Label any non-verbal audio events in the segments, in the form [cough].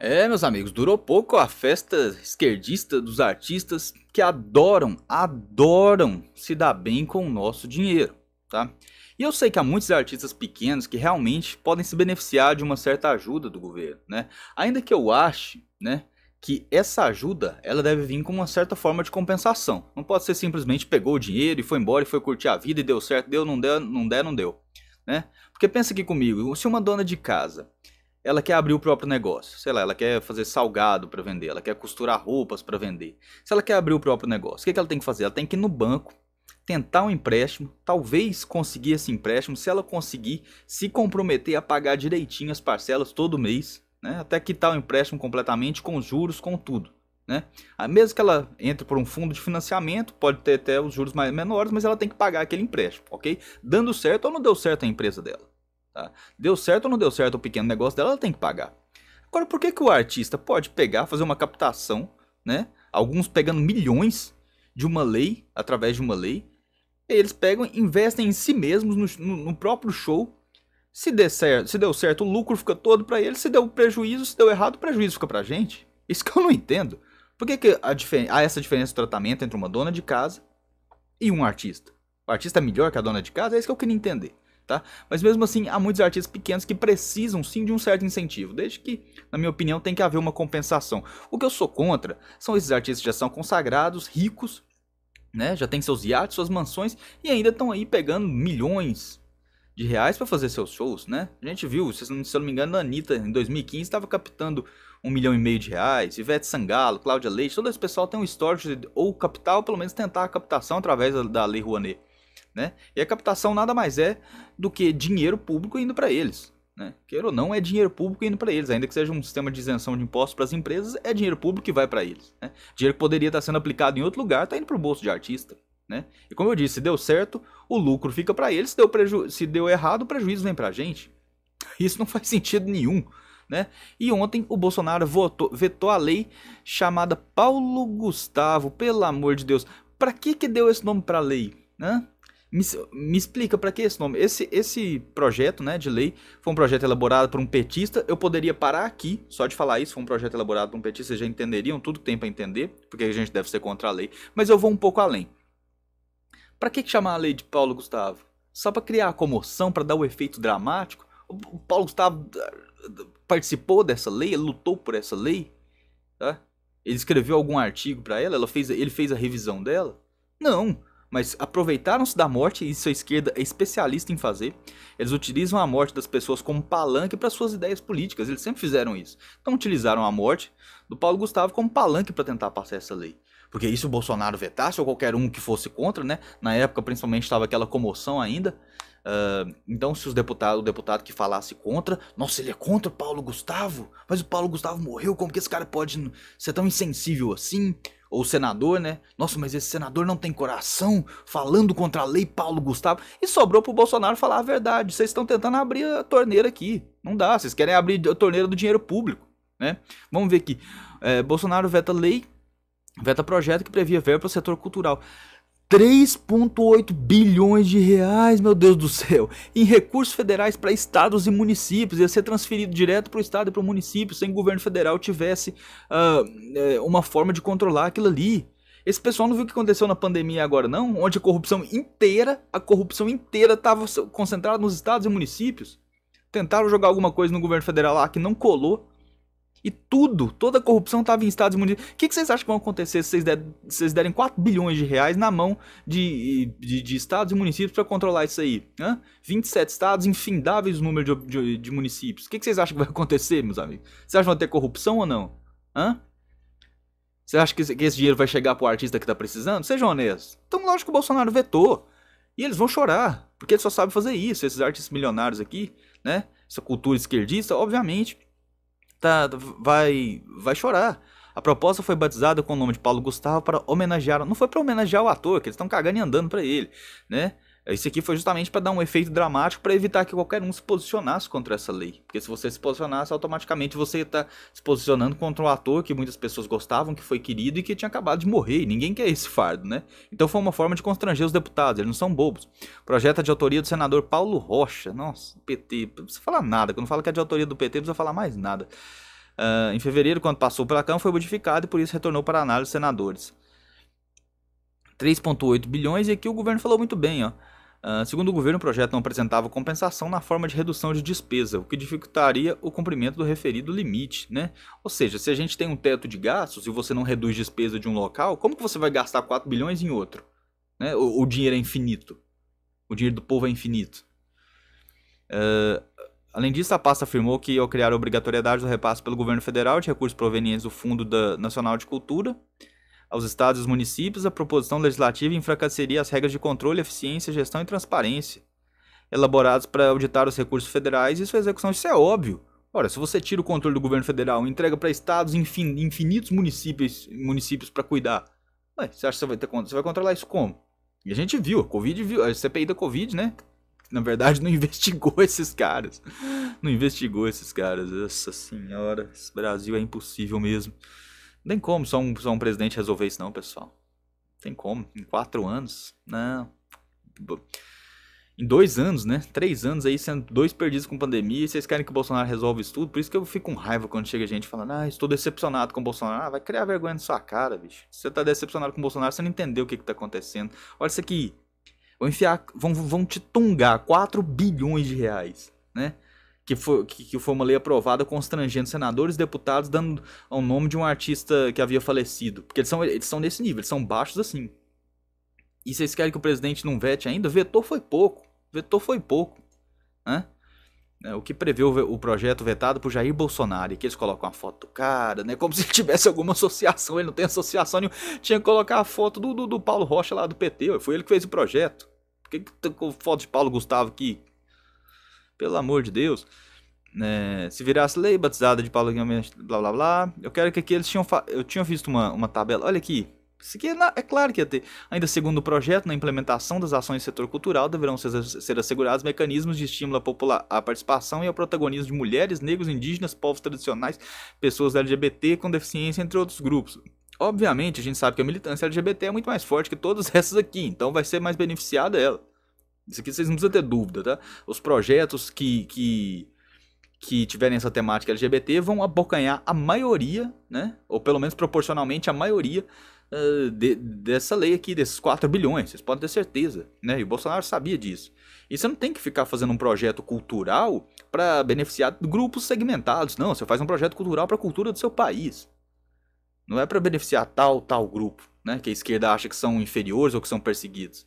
É, meus amigos, durou pouco a festa esquerdista dos artistas que adoram, adoram se dar bem com o nosso dinheiro, tá? E eu sei que há muitos artistas pequenos que realmente podem se beneficiar de uma certa ajuda do governo, né? Ainda que eu ache, né, que essa ajuda ela deve vir com uma certa forma de compensação. Não pode ser simplesmente pegou o dinheiro e foi embora e foi curtir a vida e deu certo, deu, não deu, não deu, não deu. Né? Porque pensa aqui comigo, se uma dona de casa ela quer abrir o próprio negócio, sei lá, ela quer fazer salgado para vender, ela quer costurar roupas para vender. Se ela quer abrir o próprio negócio, o que, ela tem que fazer? Ela tem que ir no banco, tentar um empréstimo, talvez conseguir esse empréstimo, se ela conseguir se comprometer a pagar direitinho as parcelas todo mês, né? até quitar o empréstimo completamente, com juros, com tudo. Né? Ah, mesmo que ela entre por um fundo de financiamento, pode ter até os juros mais menores, mas ela tem que pagar aquele empréstimo, ok? Dando certo ou não deu certo a empresa dela. Tá? Deu certo ou não deu certo o pequeno negócio dela, ela tem que pagar. Agora, por que, que o artista pode pegar, fazer uma captação, né? Alguns pegando milhões de uma lei, através de uma lei. Eles pegam, investem em si mesmos, no, no, próprio show. Se, der certo, se deu certo, o lucro fica todo para eles. Se deu prejuízo, se deu errado, o prejuízo fica pra gente. Isso que eu não entendo. Por que, que há essa diferença de tratamento entre uma dona de casa e um artista? O artista é melhor que a dona de casa? É isso que eu queria entender tá? Mas mesmo assim, há muitos artistas pequenos que precisam sim de um certo incentivo, desde que, na minha opinião, tem que haver uma compensação. O que eu sou contra são esses artistas que já são consagrados, ricos, né? Já tem seus iates, suas mansões e ainda estão aí pegando milhões, de reais para fazer seus shows, né? A gente viu, se eu não me engano, a Anitta em 2015 estava captando um milhão e meio de reais, Ivete Sangalo, Cláudia Leite, todo esse pessoal tem um histórico ou capital, pelo menos tentar a captação através da, da Lei Rouanet. Né? E a captação nada mais é do que dinheiro público indo para eles. Né? Queira ou não, é dinheiro público indo para eles, ainda que seja um sistema de isenção de impostos para as empresas, é dinheiro público que vai para eles. Né? Dinheiro que poderia estar tá sendo aplicado em outro lugar está indo para o bolso de artista. Né? E como eu disse, se deu certo, o lucro fica para eles, se deu, preju... se deu errado, o prejuízo vem para a gente. [laughs] Isso não faz sentido nenhum. Né? E ontem o Bolsonaro votou, vetou a lei chamada Paulo Gustavo, pelo amor de Deus. Para que, que deu esse nome para a lei? Né? Me, me explica para que esse nome? Esse, esse projeto né, de lei foi um projeto elaborado por um petista. Eu poderia parar aqui, só de falar isso, foi um projeto elaborado por um petista, vocês já entenderiam tudo que tem para entender, porque a gente deve ser contra a lei. Mas eu vou um pouco além. Para que chamar a lei de Paulo Gustavo? Só para criar a comoção, para dar o efeito dramático? O Paulo Gustavo eh, participou dessa lei, lutou por essa lei, tá? Ele escreveu algum artigo para ela, ela fez, ele fez a revisão dela? Não mas aproveitaram-se da morte e sua esquerda é especialista em fazer. Eles utilizam a morte das pessoas como palanque para suas ideias políticas, eles sempre fizeram isso. Então utilizaram a morte do Paulo Gustavo como palanque para tentar passar essa lei. Porque isso o Bolsonaro vetasse ou qualquer um que fosse contra, né? Na época principalmente estava aquela comoção ainda. Uh, então, se os deputados, o deputado que falasse contra, nossa, ele é contra Paulo Gustavo, mas o Paulo Gustavo morreu, como que esse cara pode ser tão insensível assim? Ou o senador, né? Nossa, mas esse senador não tem coração, falando contra a lei Paulo Gustavo. E sobrou pro Bolsonaro falar a verdade. Vocês estão tentando abrir a torneira aqui. Não dá, vocês querem abrir a torneira do dinheiro público, né? Vamos ver aqui. É, Bolsonaro veta lei, veta projeto que previa verba para o setor cultural. 3,8 bilhões de reais, meu Deus do céu, em recursos federais para estados e municípios, ia ser transferido direto para o estado e para o município, sem o governo federal tivesse uh, uma forma de controlar aquilo ali. Esse pessoal não viu o que aconteceu na pandemia agora não, onde a corrupção inteira, a corrupção inteira estava concentrada nos estados e municípios. Tentaram jogar alguma coisa no governo federal lá que não colou, e tudo, toda a corrupção estava em Estados Unidos. O que, que, vocês acham que vai acontecer se vocês, der, se vocês derem 4 bilhões de reais na mão de, de, de estados e municípios para controlar isso aí? Hã? 27 estados, infindáveis número de, de, de municípios. O que, que, vocês acham que vai acontecer, meus amigos? Vocês acham que vai ter corrupção ou não? Hã? Vocês acham que esse, que esse dinheiro vai chegar pro artista que está precisando? Sejam honestos. Então, lógico que o Bolsonaro vetou. E eles vão chorar, porque ele só sabe fazer isso, esses artistas milionários aqui, né? Essa cultura esquerdista, obviamente tá, vai, vai chorar. A proposta foi batizada com o nome de Paulo Gustavo para homenagear, não foi para homenagear o ator, que eles estão cagando e andando para ele, né? Isso aqui foi justamente para dar um efeito dramático para evitar que qualquer um se posicionasse contra essa lei. Porque se você se posicionasse, automaticamente você está se posicionando contra um ator que muitas pessoas gostavam, que foi querido e que tinha acabado de morrer. E ninguém quer esse fardo, né? Então foi uma forma de constranger os deputados, eles não são bobos. Projeto de autoria do senador Paulo Rocha. Nossa, PT, não precisa falar nada. Quando fala que é de autoria do PT, não precisa falar mais nada. Uh, em fevereiro, quando passou pela Câmara, foi modificado e por isso retornou para análise dos senadores. 3,8 bilhões, e aqui o governo falou muito bem, ó. Uh, segundo o governo, o projeto não apresentava compensação na forma de redução de despesa, o que dificultaria o cumprimento do referido limite, né? Ou seja, se a gente tem um teto de gastos e você não reduz despesa de um local, como que você vai gastar 4 bilhões em outro? Né? O, o dinheiro é infinito. O dinheiro do povo é infinito. Uh, além disso, a pasta afirmou que ao criar a obrigatoriedade do repasse pelo governo federal de recursos provenientes do Fundo da Nacional de Cultura, aos estados e municípios, a proposição legislativa enfraqueceria as regras de controle, eficiência, gestão e transparência elaborados para auditar os recursos federais e sua execução. Isso é óbvio. Ora, se você tira o controle do governo federal e entrega para estados infin, infinitos municípios municípios para cuidar, ué, você acha que você vai ter Você vai controlar isso como? E a gente viu, a Covid viu, a CPI da Covid, né? Na verdade, não [laughs] investigou esses caras. Não investigou esses caras. Nossa senhora, esse Brasil é impossível mesmo. Não tem como só um, só um presidente resolver isso, não, pessoal. Não tem como. Em quatro anos? Não. Em dois anos, né? Três anos aí sendo dois perdidos com pandemia. E vocês querem que o Bolsonaro resolva isso tudo? Por isso que eu fico com raiva quando chega gente falando, ah, estou decepcionado com o Bolsonaro. Ah, vai criar vergonha na sua cara, bicho. você tá decepcionado com o Bolsonaro, você não entendeu o que, que tá acontecendo. Olha isso aqui. Vão enfiar. Vão, vão te tungar 4 bilhões de reais, né? que foi, que, foi uma lei aprovada constrangendo senadores e deputados dando o nome de um artista que havia falecido. Porque eles são, eles são desse nível, eles são baixos assim. E vocês querem que o presidente não vete ainda? Vetor foi pouco. Vetor foi pouco. Né? É, o que prevê o projeto vetado por Jair Bolsonaro, e que eles colocam a foto do cara, né? Como [laughs] se ele tivesse alguma associação, ele não tem associação nenhuma. Tinha que colocar a foto do, do, do Paulo Rocha lá do PT, foi ele que fez o projeto. Por que, que foto de Paulo Gustavo aqui? pelo amor de Deus. É, se virasse lei batizada de Paulo Guilherme blá blá blá. Eu quero que aqui eles tinham. Eu tinha visto uma, uma tabela. Olha aqui. Isso aqui é, é, claro que ia ter. Ainda segundo o projeto, na implementação das ações do setor cultural, deverão ser, ser assegurados mecanismos de estímulo à, popular, à participação e ao protagonismo de mulheres, negros, indígenas, povos tradicionais, pessoas LGBT com deficiência, entre outros grupos. Obviamente, a gente sabe que a militância LGBT é muito mais forte que todas essas aqui, então vai ser mais beneficiada ela. Isso aqui vocês não precisam ter dúvida, tá? Os projetos que, que, que tiverem essa temática LGBT vão abocanhar a maioria, né? Ou pelo menos proporcionalmente a maioria uh, de, dessa lei aqui, desses 4 bilhões. Vocês podem ter certeza, né? E o Bolsonaro sabia disso. E você não tem que ficar fazendo um projeto cultural para beneficiar grupos segmentados. Não, você faz um projeto cultural para a cultura do seu país. Não é para beneficiar tal, tal grupo, né? Que a esquerda acha que são inferiores ou que são perseguidos.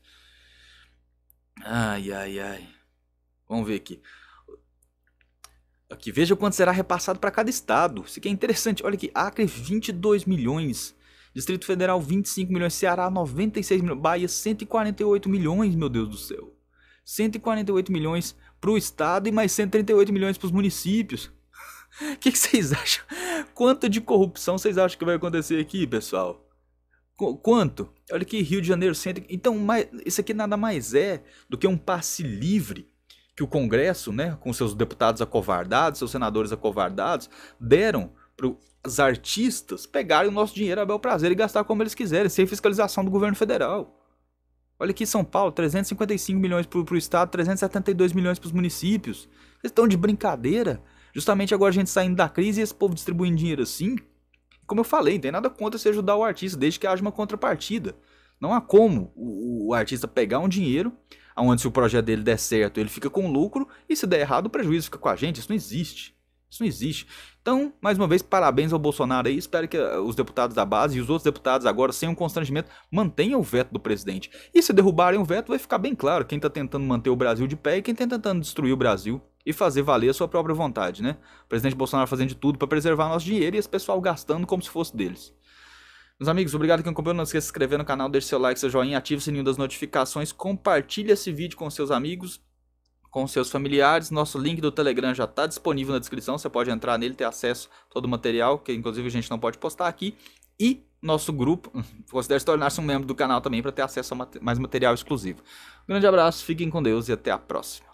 Ai, ai, ai. Vamos ver aqui. Aqui, veja quanto será repassado para cada estado. Isso aqui é interessante. Olha aqui, Acre 22 milhões, Distrito Federal 25 milhões, Ceará 96 milhões, Bahia 148 milhões, meu Deus do céu. 148 milhões para o estado e mais 138 milhões para os municípios. [laughs] O que, que vocês acham? Quanto de corrupção vocês acham que vai acontecer aqui, pessoal? Quanto? Olha que Rio de Janeiro Centro. Então, mais, isso aqui nada mais é do que um passe livre que o Congresso, né, com seus deputados acovardados, seus senadores acovardados, deram para os artistas pegarem o nosso dinheiro a bel prazer e gastar como eles quiserem, sem fiscalização do governo federal. Olha aqui São Paulo, 355 milhões para o Estado, 372 milhões para os municípios. Vocês estão de brincadeira? Justamente agora a gente saindo da crise e esse povo distribuindo dinheiro assim? como eu falei, não tem nada contra você ajudar o artista, desde que haja uma contrapartida. Não há como o, o artista pegar um dinheiro, onde se o projeto dele der certo, ele fica com lucro, e se der errado, o prejuízo fica com a gente. Isso não existe. Isso não existe. Então, mais uma vez, parabéns ao Bolsonaro aí. Espero que eh, os deputados da base e os outros deputados agora, sem um constrangimento, mantenham o veto do presidente. E se derrubarem o veto, vai ficar bem claro quem está tentando manter o Brasil de pé e quem está tentando destruir o Brasil e fazer valer a sua própria vontade, né? O presidente Bolsonaro fazendo de tudo para preservar nosso dinheiro e esse pessoal gastando como se fosse deles. Meus amigos, obrigado quem acompanhou. Não esqueça de se inscrever no canal, deixe seu like, seu joinha, ative o sininho das notificações, compartilhe esse vídeo com seus amigos com seus familiares. Nosso link do Telegram já está disponível na descrição, você pode entrar nele, ter acesso a todo o material, que inclusive a gente não pode postar aqui. E nosso grupo, hum, considere tornar-se um membro do canal também para ter acesso a mais material exclusivo. Um grande abraço, fiquem com Deus e até a próxima.